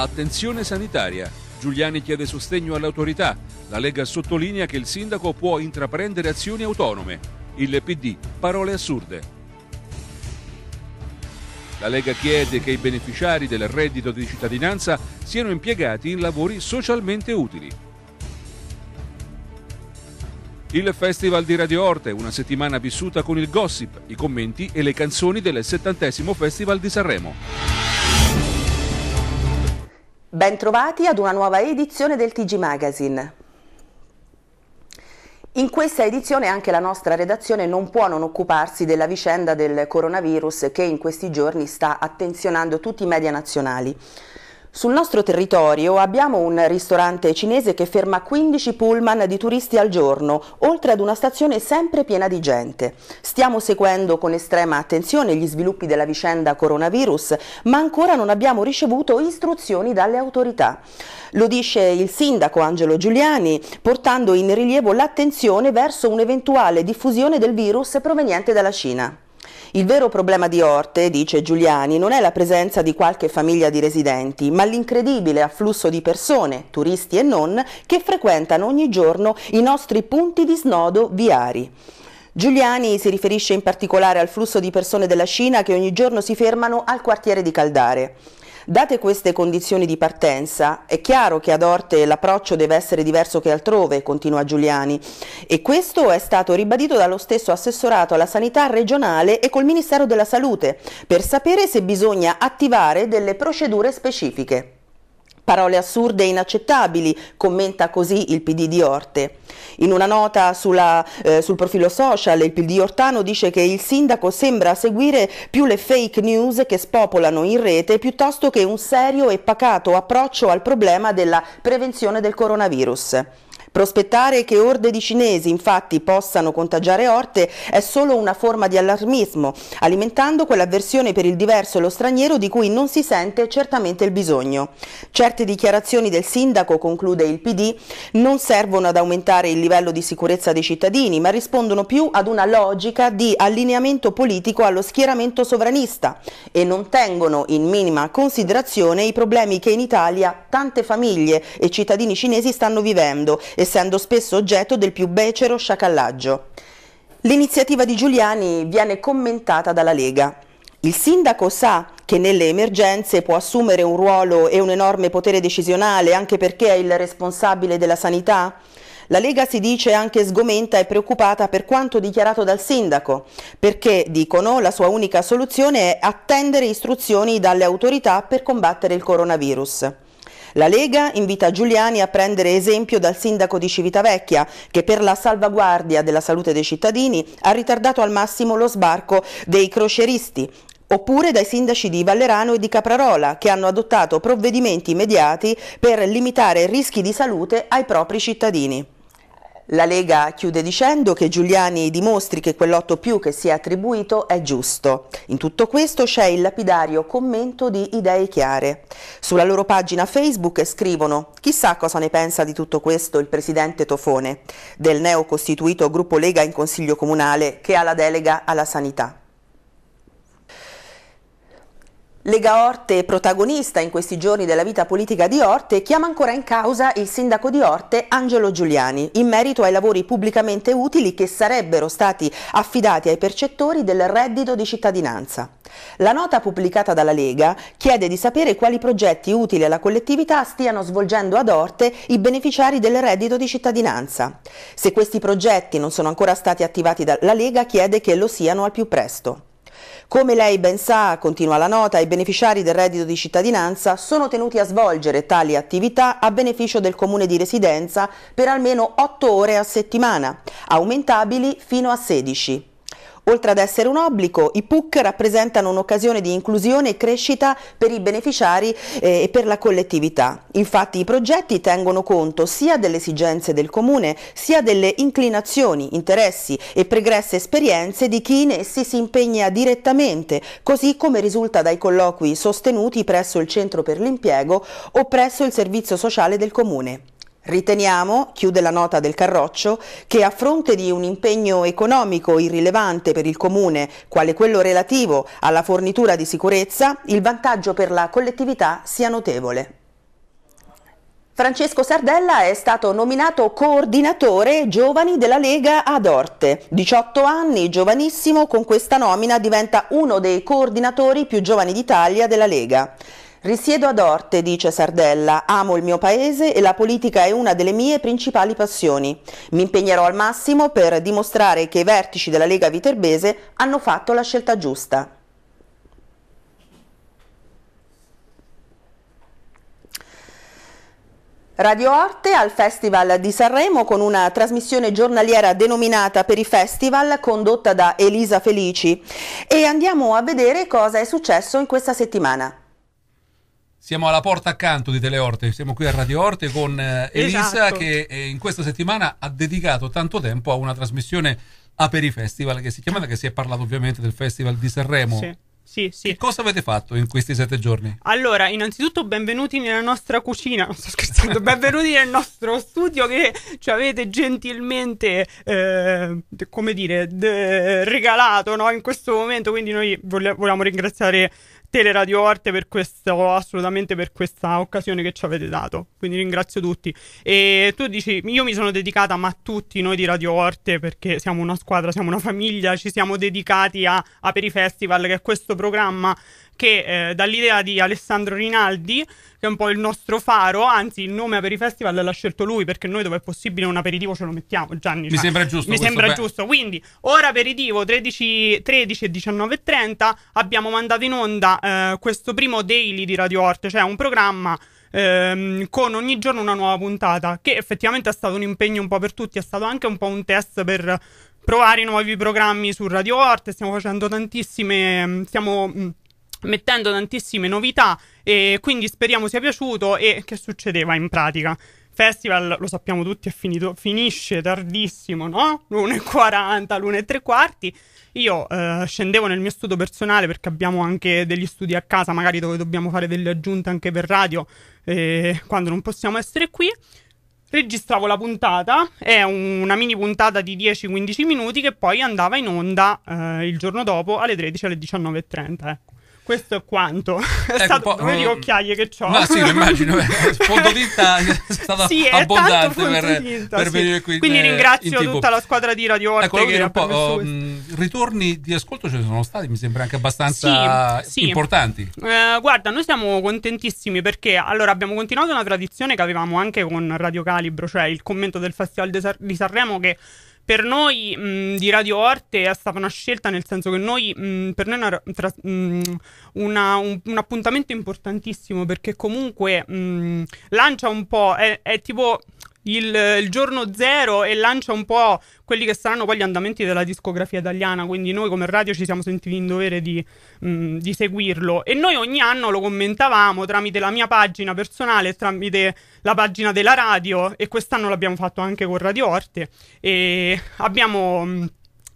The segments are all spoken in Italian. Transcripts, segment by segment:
Attenzione sanitaria. Giuliani chiede sostegno alle autorità. La Lega sottolinea che il sindaco può intraprendere azioni autonome. Il PD, parole assurde. La Lega chiede che i beneficiari del reddito di cittadinanza siano impiegati in lavori socialmente utili. Il Festival di Radio Orte, una settimana vissuta con il gossip, i commenti e le canzoni del settantesimo Festival di Sanremo. Bentrovati ad una nuova edizione del TG Magazine. In questa edizione anche la nostra redazione non può non occuparsi della vicenda del coronavirus che in questi giorni sta attenzionando tutti i media nazionali. Sul nostro territorio abbiamo un ristorante cinese che ferma 15 pullman di turisti al giorno, oltre ad una stazione sempre piena di gente. Stiamo seguendo con estrema attenzione gli sviluppi della vicenda coronavirus, ma ancora non abbiamo ricevuto istruzioni dalle autorità. Lo dice il sindaco Angelo Giuliani, portando in rilievo l'attenzione verso un'eventuale diffusione del virus proveniente dalla Cina. Il vero problema di Orte, dice Giuliani, non è la presenza di qualche famiglia di residenti, ma l'incredibile afflusso di persone, turisti e non, che frequentano ogni giorno i nostri punti di snodo viari. Giuliani si riferisce in particolare al flusso di persone della Cina che ogni giorno si fermano al quartiere di Caldare. Date queste condizioni di partenza, è chiaro che ad Orte l'approccio deve essere diverso che altrove, continua Giuliani, e questo è stato ribadito dallo stesso assessorato alla sanità regionale e col Ministero della Salute, per sapere se bisogna attivare delle procedure specifiche. Parole assurde e inaccettabili, commenta così il PD di Orte. In una nota sulla, eh, sul profilo social il PD ortano dice che il sindaco sembra seguire più le fake news che spopolano in rete piuttosto che un serio e pacato approccio al problema della prevenzione del coronavirus. Prospettare che orde di cinesi infatti possano contagiare Orte è solo una forma di allarmismo, alimentando quell'avversione per il diverso e lo straniero di cui non si sente certamente il bisogno. Certe dichiarazioni del sindaco, conclude il PD, non servono ad aumentare il livello di sicurezza dei cittadini, ma rispondono più ad una logica di allineamento politico allo schieramento sovranista e non tengono in minima considerazione i problemi che in Italia tante famiglie e cittadini cinesi stanno vivendo essendo spesso oggetto del più becero sciacallaggio. L'iniziativa di Giuliani viene commentata dalla Lega. Il sindaco sa che nelle emergenze può assumere un ruolo e un enorme potere decisionale anche perché è il responsabile della sanità? La Lega si dice anche sgomenta e preoccupata per quanto dichiarato dal sindaco, perché, dicono, la sua unica soluzione è attendere istruzioni dalle autorità per combattere il coronavirus. La Lega invita Giuliani a prendere esempio dal sindaco di Civitavecchia che per la salvaguardia della salute dei cittadini ha ritardato al massimo lo sbarco dei croceristi oppure dai sindaci di Vallerano e di Caprarola che hanno adottato provvedimenti immediati per limitare rischi di salute ai propri cittadini. La Lega chiude dicendo che Giuliani dimostri che quell'otto più che si è attribuito è giusto. In tutto questo c'è il lapidario commento di Idee Chiare. Sulla loro pagina Facebook scrivono chissà cosa ne pensa di tutto questo il presidente Tofone del neocostituito gruppo Lega in Consiglio Comunale che ha la delega alla sanità. Lega Orte, protagonista in questi giorni della vita politica di Orte, chiama ancora in causa il sindaco di Orte Angelo Giuliani in merito ai lavori pubblicamente utili che sarebbero stati affidati ai percettori del reddito di cittadinanza. La nota pubblicata dalla Lega chiede di sapere quali progetti utili alla collettività stiano svolgendo ad Orte i beneficiari del reddito di cittadinanza. Se questi progetti non sono ancora stati attivati dalla Lega chiede che lo siano al più presto. Come lei ben sa, continua la nota, i beneficiari del reddito di cittadinanza sono tenuti a svolgere tali attività a beneficio del comune di residenza per almeno 8 ore a settimana, aumentabili fino a 16. Oltre ad essere un obbligo, i PUC rappresentano un'occasione di inclusione e crescita per i beneficiari eh, e per la collettività. Infatti i progetti tengono conto sia delle esigenze del comune, sia delle inclinazioni, interessi e pregresse esperienze di chi in essi si impegna direttamente, così come risulta dai colloqui sostenuti presso il Centro per l'Impiego o presso il Servizio Sociale del Comune. Riteniamo, chiude la nota del Carroccio, che a fronte di un impegno economico irrilevante per il Comune, quale quello relativo alla fornitura di sicurezza, il vantaggio per la collettività sia notevole. Francesco Sardella è stato nominato coordinatore giovani della Lega ad Orte. 18 anni, giovanissimo, con questa nomina diventa uno dei coordinatori più giovani d'Italia della Lega. Risiedo ad Orte, dice Sardella, amo il mio paese e la politica è una delle mie principali passioni. Mi impegnerò al massimo per dimostrare che i vertici della Lega Viterbese hanno fatto la scelta giusta. Radio Orte al Festival di Sanremo con una trasmissione giornaliera denominata Per i Festival condotta da Elisa Felici e andiamo a vedere cosa è successo in questa settimana. Siamo alla porta accanto di Teleorte, siamo qui a Radio Orte con eh, Elisa esatto. che eh, in questa settimana ha dedicato tanto tempo a una trasmissione Aperi Festival che si chiamava, che si è parlato ovviamente del Festival di Sanremo. Sì. Sì, sì. Che cosa avete fatto in questi sette giorni? Allora, innanzitutto benvenuti nella nostra cucina, non sto scherzando, benvenuti nel nostro studio che ci avete gentilmente, eh, come dire, de- regalato no? in questo momento, quindi noi vole- volevamo ringraziare Teleradio Orte per questo, assolutamente per questa occasione che ci avete dato. Quindi ringrazio tutti. E tu dici, io mi sono dedicata, ma tutti noi di Radio Orte, perché siamo una squadra, siamo una famiglia, ci siamo dedicati a Aperi Festival, che è questo programma che eh, dall'idea di Alessandro Rinaldi, che è un po' il nostro faro, anzi il nome per i festival l'ha scelto lui perché noi dove è possibile un aperitivo ce lo mettiamo, Gianni. Mi cioè, sembra giusto. Mi sembra beh. giusto. Quindi, ora aperitivo 13, 13 e 19.30 abbiamo mandato in onda eh, questo primo daily di Radio Orte, cioè un programma ehm, con ogni giorno una nuova puntata, che effettivamente è stato un impegno un po' per tutti, è stato anche un po' un test per provare i nuovi programmi su Radio Orte, stiamo facendo tantissime, mm, stiamo mm, mettendo tantissime novità e quindi speriamo sia piaciuto e che succedeva in pratica. Festival, lo sappiamo tutti, è finito, finisce tardissimo, no? L'1.40, l'1.3 quarti. Io eh, scendevo nel mio studio personale perché abbiamo anche degli studi a casa, magari dove dobbiamo fare delle aggiunte anche per radio, eh, quando non possiamo essere qui registravo la puntata, è una mini puntata di 10-15 minuti che poi andava in onda eh, il giorno dopo alle 13 alle 19.30. Ecco questo è quanto. È ecco, stato po- due occhiaie eh, che ho. Ma sì, lo immagino. Fondotinta eh. è stato sì, abbondante per, per sì. venire qui. Quindi eh, ringrazio tutta la squadra di Radio Orte ecco, che po', oh, ritorni di ascolto ce ne sono stati, mi sembra anche abbastanza sì, importanti. Eh, guarda, noi siamo contentissimi perché allora abbiamo continuato una tradizione che avevamo anche con Radio Calibro, cioè il commento del Festival di, San- di Sanremo che per noi mh, di Radio Orte è stata una scelta, nel senso che noi, mh, per noi è una, tra, mh, una, un, un, appuntamento importantissimo perché comunque lancia un po', è, è tipo il, eh, il giorno zero e lancia un po' quelli che saranno poi gli andamenti della discografia italiana, quindi noi come radio ci siamo sentiti in dovere di, mh, mm, di seguirlo e noi ogni anno lo commentavamo tramite la mia pagina personale, tramite la pagina della radio e quest'anno l'abbiamo fatto anche con Radio Orte e abbiamo... Mh, mm,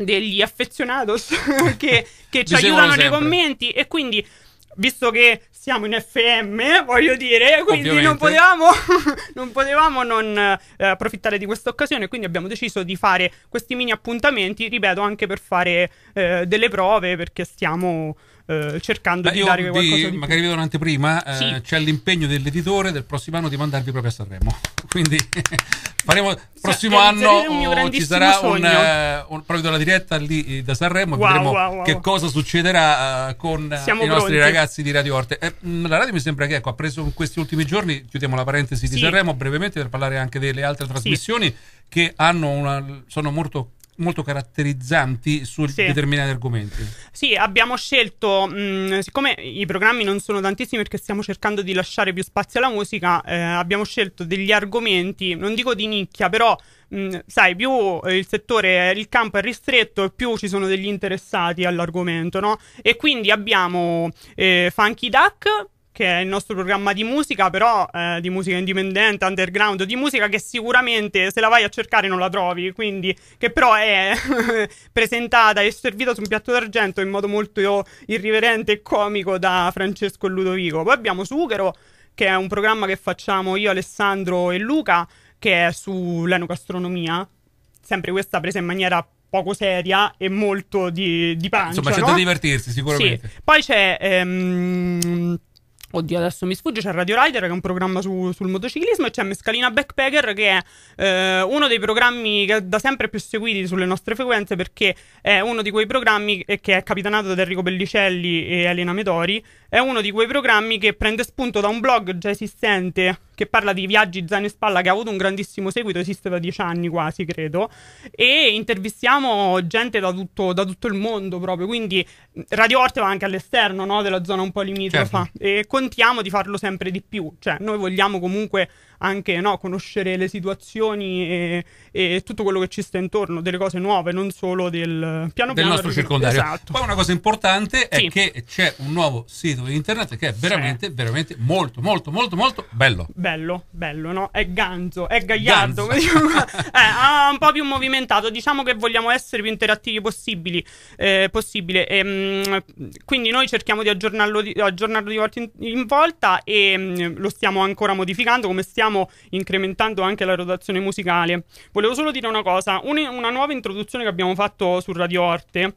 degli affezionados che, che ci aiutano sempre. nei commenti e quindi visto che siamo in FM, voglio dire, quindi Ovviamente. non potevamo, non, potevamo non eh, approfittare di questa occasione, quindi abbiamo deciso di fare questi mini appuntamenti, ripeto, anche per fare eh, delle prove, perché stiamo eh, cercando Beh, di dare vi, qualcosa di Magari vedo un'anteprima, eh, sì. c'è l'impegno dell'editore del prossimo anno di mandarvi proprio a Sanremo, quindi faremo il prossimo sì, anno oh, ci sarà un, eh, un, proprio dalla diretta lì eh, da Sanremo, wow, vedremo wow, wow. che cosa succederà con siamo i nostri pronti. ragazzi di Radio Orte. Mm, la radio mi sembra che ecco, ha preso in questi ultimi giorni, chiudiamo la parentesi sì. di Sanremo brevemente per parlare anche delle altre trasmissioni sì. che una, sono molto molto caratterizzanti su sì. determinati argomenti. Sì, abbiamo scelto, mh, mm, siccome i programmi non sono tantissimi perché stiamo cercando di lasciare più spazio alla musica, eh, abbiamo scelto degli argomenti, non dico di nicchia, però mh, mm, sai, più eh, il settore, il campo è ristretto più ci sono degli interessati all'argomento, no? E quindi abbiamo eh, Funky Duck che è il nostro programma di musica, però eh, di musica indipendente, underground, di musica che sicuramente se la vai a cercare non la trovi, quindi che però è presentata e servita su un piatto d'argento in modo molto irriverente e comico da Francesco e Ludovico. Poi abbiamo Sughero, che è un programma che facciamo io, Alessandro e Luca, che è sull'enogastronomia, sempre questa presa in maniera poco seria e molto di, di pancia. Insomma, c'è no? da divertirsi sicuramente. Sì. Poi c'è... Ehm Oddio, adesso mi sfugge. C'è Radio Rider, che è un programma su, sul motociclismo, e c'è Mescalina Backpacker, che è eh, uno dei programmi da sempre più seguiti sulle nostre frequenze, perché è uno di quei programmi eh, che è capitanato da Enrico Bellicelli e Elena Medori. È uno di quei programmi che prende spunto da un blog già esistente che parla di viaggi zaino e spalla che ha avuto un grandissimo seguito, esiste da dieci anni quasi, credo, e intervistiamo gente da tutto, da tutto il mondo proprio, quindi Radio Orte va anche all'esterno no? della zona un po' limitrofa certo. e contiamo di farlo sempre di più, cioè noi vogliamo comunque anche no, conoscere le situazioni e, e, tutto quello che ci sta intorno, delle cose nuove, non solo del piano del piano, nostro circondario. Esatto. Poi una cosa importante sì. è che c'è un nuovo sito sito internet che è veramente, sì. veramente molto, molto, molto, molto bello. Bello, bello, no? È ganzo, è gagliardo. è diciamo. eh, un po' più movimentato. Diciamo che vogliamo essere più interattivi possibili. Eh, possibile. E, ehm, quindi noi cerchiamo di aggiornarlo di, aggiornarlo di volta in, in, volta e mm, lo stiamo ancora modificando, come stiamo incrementando anche la rotazione musicale. Volevo solo dire una cosa: un, una nuova introduzione che abbiamo fatto su Radio Orte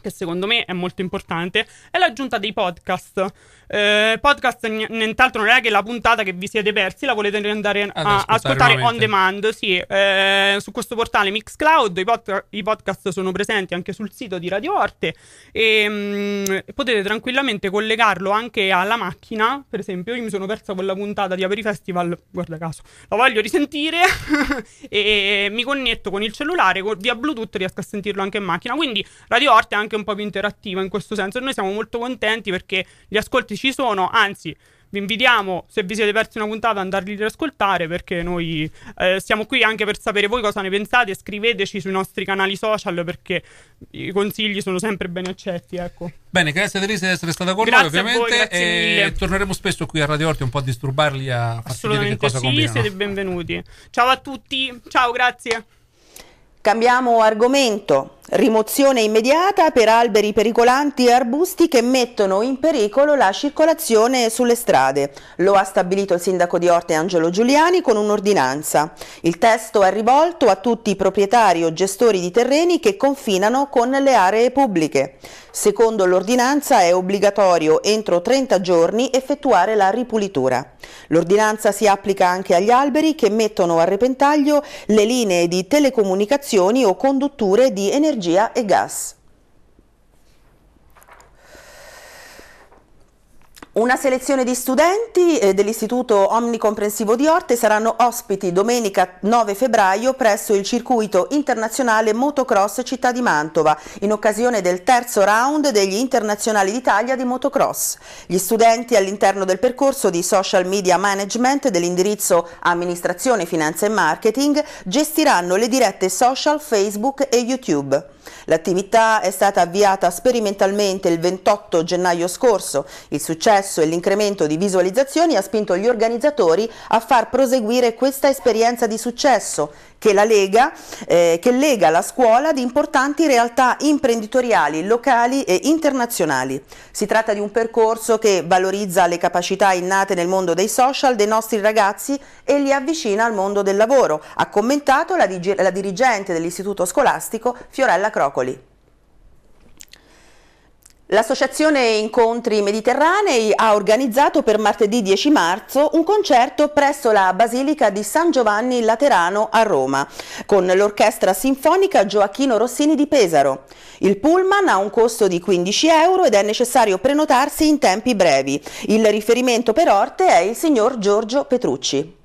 che secondo me è molto importante, è l'aggiunta dei podcast. Eh, podcast nient'altro non è che la puntata che vi siete persi la volete andare a, ascoltare, ascoltare on demand. Sì, eh, su questo portale Mixcloud i, pod- i, podcast sono presenti anche sul sito di Radio Orte e mh, mm, potete tranquillamente collegarlo anche alla macchina. Per esempio, io mi sono persa quella puntata di Aperi Festival, guarda caso, la voglio risentire e mi connetto con il cellulare via Bluetooth riesco a sentirlo anche in macchina. Quindi Radio Orte è anche un po' più interattiva in questo senso. Noi siamo molto contenti perché gli ascolti ci sono, anzi vi invitiamo, se vi siete persi una puntata, ad andarli ad ascoltare perché noi eh, siamo qui anche per sapere voi cosa ne pensate. Scriveteci sui nostri canali social perché i consigli sono sempre ben accetti. Ecco. Bene, grazie Teresa di essere stata con grazie noi ovviamente. Voi, e torneremo spesso qui a Radio Orti un po' a disturbarli a Assolutamente sì, combinano. siete benvenuti. Ciao a tutti, ciao, grazie. Cambiamo argomento. Rimozione immediata per alberi pericolanti e arbusti che mettono in pericolo la circolazione sulle strade. Lo ha stabilito il sindaco di Orte Angelo Giuliani con un'ordinanza. Il testo è rivolto a tutti i proprietari o gestori di terreni che confinano con le aree pubbliche. Secondo l'ordinanza è obbligatorio entro 30 giorni effettuare la ripulitura. L'ordinanza si applica anche agli alberi che mettono a repentaglio le linee di telecomunicazioni o condutture di energia energia e gás. Una selezione di studenti eh, dell'Istituto Omnicomprensivo di Orte saranno ospiti domenica 9 febbraio presso il circuito internazionale motocross Città di Mantova in occasione del terzo round degli internazionali d'Italia di motocross. Gli studenti all'interno del percorso di social media management dell'indirizzo amministrazione, finanza e marketing gestiranno le dirette social, Facebook e YouTube. L'attività è stata avviata sperimentalmente il 28 gennaio scorso. Il successo e l'incremento di visualizzazioni ha spinto gli organizzatori a far proseguire questa esperienza di successo che, la lega, eh, che lega la scuola ad importanti realtà imprenditoriali, locali e internazionali. Si tratta di un percorso che valorizza le capacità innate nel mondo dei social dei nostri ragazzi e li avvicina al mondo del lavoro, ha commentato la, la dirigente dell'istituto scolastico Fiorella Crocoli. L'Associazione Incontri Mediterranei ha organizzato per martedì 10 marzo un concerto presso la Basilica di San Giovanni Laterano a Roma con l'Orchestra Sinfonica Gioacchino Rossini di Pesaro. Il pullman ha un costo di 15 euro ed è necessario prenotarsi in tempi brevi. Il riferimento per Orte è il signor Giorgio Petrucci.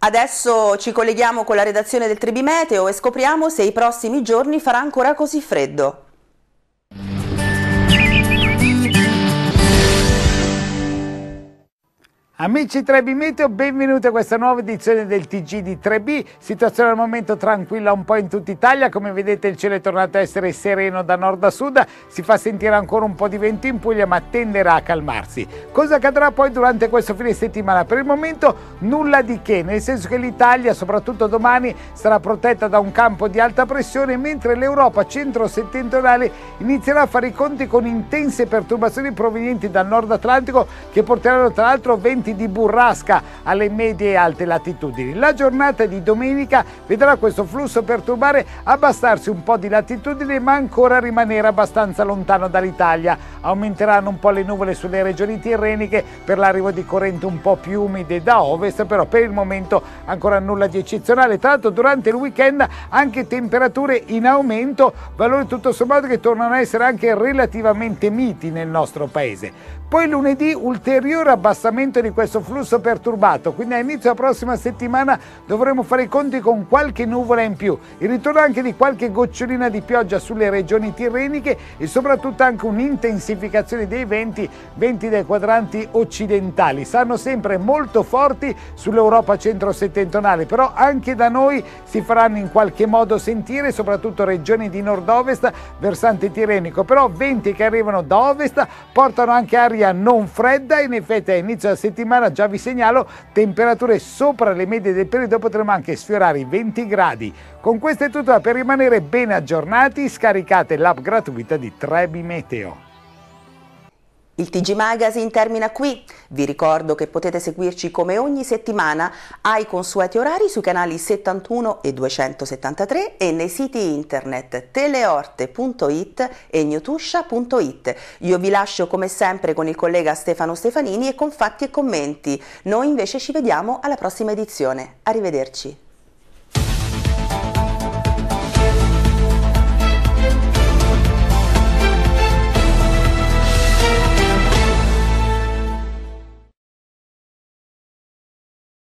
Adesso ci colleghiamo con la redazione del Tribimeteo e scopriamo se i prossimi giorni farà ancora così freddo. Amici 3B Meteo, benvenuti a questa nuova edizione del TG di 3B. Situazione al momento tranquilla un po' in tutta Italia, come vedete il cielo è tornato a essere sereno da nord a sud, si fa sentire ancora un po' di vento in Puglia ma tenderà a calmarsi. Cosa accadrà poi durante questo fine settimana? Per il momento nulla di che, nel senso che l'Italia, soprattutto domani, sarà protetta da un campo di alta pressione, mentre l'Europa centro-settentrionale inizierà a fare i conti con intense perturbazioni provenienti dal nord Atlantico che porteranno tra l'altro 20 venti di burrasca alle medie e alte latitudini. La giornata di domenica vedrà questo flusso perturbare abbassarsi un po' di latitudine ma ancora rimanere abbastanza lontano dall'Italia. Aumenteranno un po' le nuvole sulle regioni tirreniche per l'arrivo di correnti un po' più umide da ovest, però per il momento ancora nulla di eccezionale. Tra l'altro durante il weekend anche temperature in aumento, valori tutto sommato che tornano a essere anche relativamente miti nel nostro paese. Poi lunedì ulteriore abbassamento di questo flusso perturbato, quindi a inizio della prossima settimana dovremo fare i conti con qualche nuvola in più, il ritorno anche di qualche gocciolina di pioggia sulle regioni tirreniche e soprattutto anche un'intensificazione dei venti, venti dai quadranti occidentali, saranno sempre molto forti sull'Europa centro-settentrionale, però anche da noi si faranno in qualche modo sentire, soprattutto regioni di nord-ovest, versante tirrenico, però venti che arrivano da ovest portano anche aria aria non fredda, in effetti a inizio della settimana già vi segnalo temperature sopra le medie del periodo, potremo anche sfiorare i 20 gradi. Con questo è tutto, per rimanere ben aggiornati scaricate l'app gratuita di Trebi Meteo. Il TG Magazine termina qui. Vi ricordo che potete seguirci come ogni settimana ai consueti orari sui canali 71 e 273 e nei siti internet teleorte.it e newtuscia.it. Io vi lascio come sempre con il collega Stefano Stefanini e con fatti e commenti. Noi invece ci vediamo alla prossima edizione. Arrivederci.